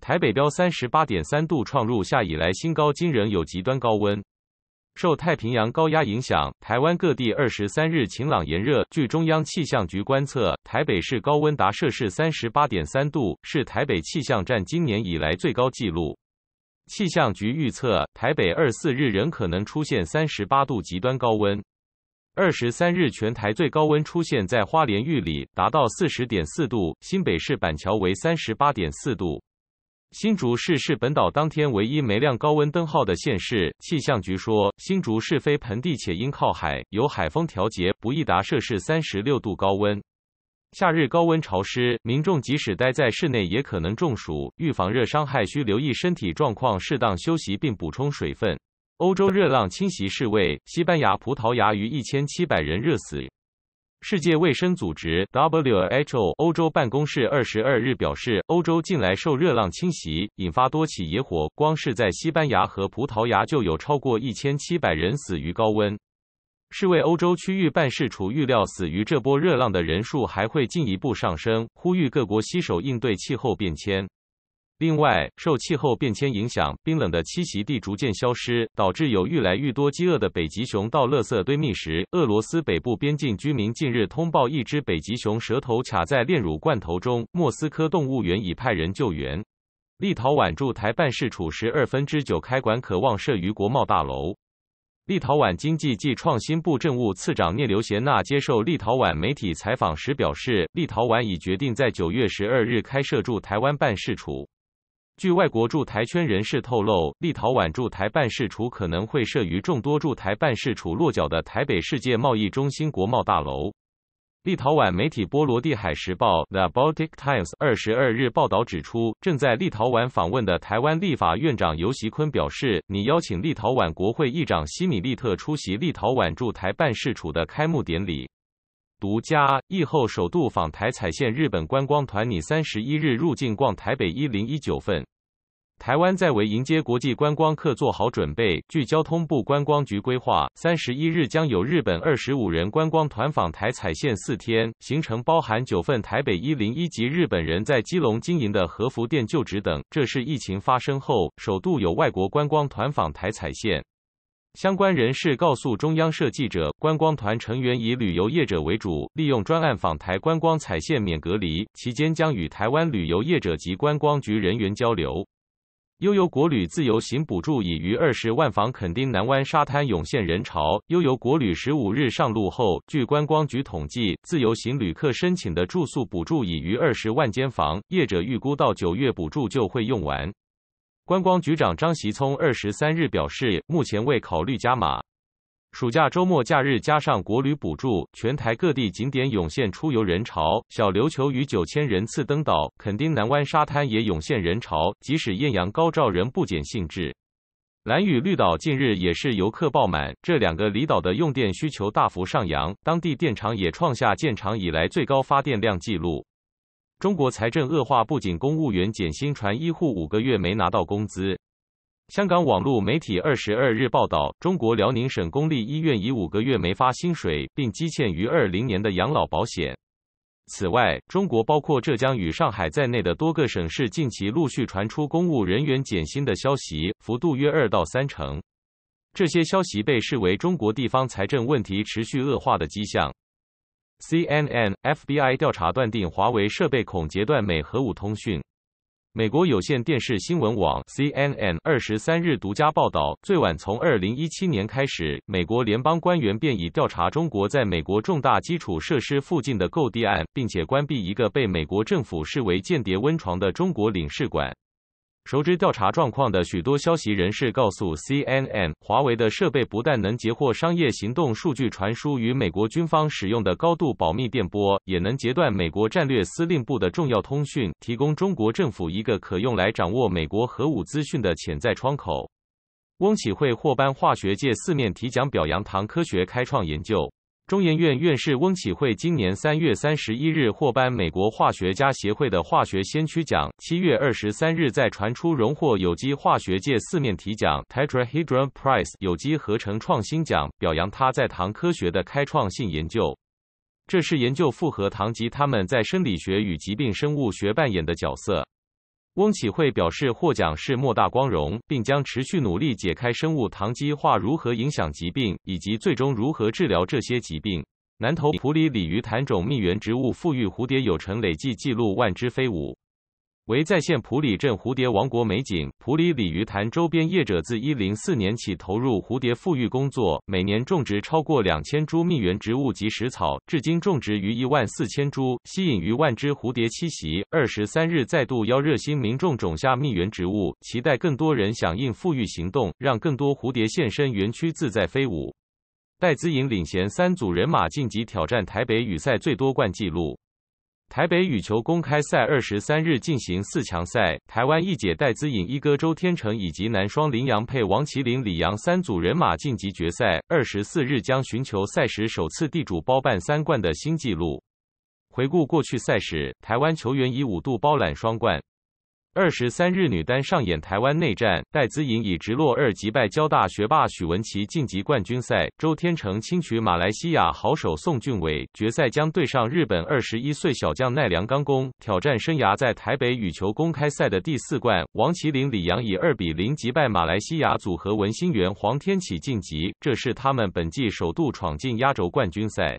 台北标三十八点三度创入夏以来新高惊人有极端高温，受太平洋高压影响，台湾各地二十三日晴朗炎热。据中央气象局观测，台北市高温达摄氏三十八点三度，是台北气象站今年以来最高纪录。气象局预测，台北二四日仍可能出现三十八度极端高温。二十三日全台最高温出现在花莲玉里，达到四十点四度，新北市板桥为三十八点四度。新竹市是本岛当天唯一没亮高温灯号的县市。气象局说，新竹市非盆地且因靠海，有海风调节，不易达摄氏三十六度高温。夏日高温潮湿，民众即使待在室内也可能中暑。预防热伤害，需留意身体状况，适当休息并补充水分。欧洲热浪侵袭，世卫、西班牙、葡萄牙逾一千七百人热死。世界卫生组织 （WHO） 欧洲办公室二十二日表示，欧洲近来受热浪侵袭，引发多起野火。光是在西班牙和葡萄牙，就有超过一千七百人死于高温。世卫欧洲区域办事处预料，死于这波热浪的人数还会进一步上升，呼吁各国携手应对气候变迁。另外，受气候变迁影响，冰冷的栖息地逐渐消失，导致有愈来愈多饥饿的北极熊到垃圾堆觅食。俄罗斯北部边境居民近日通报，一只北极熊舌头卡在炼乳罐头中，莫斯科动物园已派人救援。立陶宛驻台办事处十二分之九开馆，渴望设于国贸大楼。立陶宛经济及创新部政务次长聂留贤娜接受立陶宛媒体采访时表示，立陶宛已决定在九月十二日开设驻台湾办事处。据外国驻台圈人士透露，立陶宛驻台办事处可能会设于众多驻台办事处落脚的台北世界贸易中心国贸大楼。立陶宛媒体《波罗的海时报》The Baltic Times 二十二日报道指出，正在立陶宛访问的台湾立法院长尤习坤表示：“你邀请立陶宛国会议长西米利特出席立陶宛驻台办事处的开幕典礼。”独家：疫后首度访台采线日本观光团拟三十一日入境逛台北一零一九份。台湾在为迎接国际观光客做好准备。据交通部观光局规划，三十一日将有日本二十五人观光团访台采线四天，行程包含九份台北一零一及日本人在基隆经营的和服店旧址等。这是疫情发生后首度有外国观光团访台采线。相关人士告诉中央社记者，观光团成员以旅游业者为主，利用专案访台观光采线免隔离，期间将与台湾旅游业者及观光局人员交流。悠游国旅自由行补助已逾二十万房，垦丁南湾沙滩涌现人潮。悠游国旅十五日上路后，据观光局统计，自由行旅客申请的住宿补助已逾二十万间房，业者预估到九月补助就会用完。观光局长张习聪二十三日表示，目前未考虑加码。暑假周末假日加上国旅补助，全台各地景点涌现出游人潮。小琉球逾九千人次登岛，垦丁南湾沙滩也涌现人潮，即使艳阳高照，仍不减兴致。蓝屿绿岛近日也是游客爆满，这两个离岛的用电需求大幅上扬，当地电厂也创下建厂以来最高发电量纪录。中国财政恶化不仅公务员减薪传医护五个月没拿到工资。香港网络媒体二十二日报道，中国辽宁省公立医院已五个月没发薪水，并积欠于二零年的养老保险。此外，中国包括浙江与上海在内的多个省市近期陆续传出公务人员减薪的消息，幅度约二到三成。这些消息被视为中国地方财政问题持续恶化的迹象。CNN FBI 调查断定，华为设备恐截断美核武通讯。美国有线电视新闻网 CNN 二十三日独家报道，最晚从二零一七年开始，美国联邦官员便已调查中国在美国重大基础设施附近的购地案，并且关闭一个被美国政府视为间谍温床的中国领事馆。熟知调查状况的许多消息人士告诉 CNN，华为的设备不但能截获商业行动数据传输与美国军方使用的高度保密电波，也能截断美国战略司令部的重要通讯，提供中国政府一个可用来掌握美国核武资讯的潜在窗口。翁启慧获颁化学界四面体奖，表扬唐科学开创研究。中研院院士翁启慧今年三月三十一日获颁美国化学家协会的化学先驱奖。七月二十三日，在传出荣获有机化学界四面体奖 （Tetrahedron Prize） 有机合成创新奖，表扬他在糖科学的开创性研究。这是研究复合糖及他们在生理学与疾病生物学扮演的角色。翁启慧表示，获奖是莫大光荣，并将持续努力解开生物糖基化如何影响疾病，以及最终如何治疗这些疾病。南投普里鲤鱼潭种蜜源植物富裕，蝴蝶有成累计记录万只飞舞。为再现普里镇蝴蝶王国美景，普里鲤鱼潭周边业者自一零四年起投入蝴蝶复育工作，每年种植超过两千株蜜源植物及食草，至今种植逾一万四千株，吸引逾万只蝴蝶栖息。二十三日再度邀热心民众种下蜜源植物，期待更多人响应复育行动，让更多蝴蝶现身园区自在飞舞。戴资颖领衔三组人马晋级挑战台北羽赛最多冠纪录。台北羽球公开赛二十三日进行四强赛，台湾一姐戴资颖、一哥周天成以及男双林洋配王麒麟、李阳三组人马晋级决赛。二十四日将寻求赛事首次地主包办三冠的新纪录。回顾过去赛事，台湾球员已五度包揽双冠。二十三日，女单上演台湾内战，戴资颖以直落二击败交大学霸许文琪晋级冠军赛。周天成轻取马来西亚好手宋俊伟，决赛将对上日本二十一岁小将奈良刚公，挑战生涯在台北羽球公开赛的第四冠。王麒麟、李阳以二比零击败马来西亚组合文心源、黄天启晋级，这是他们本季首度闯进压轴冠军赛。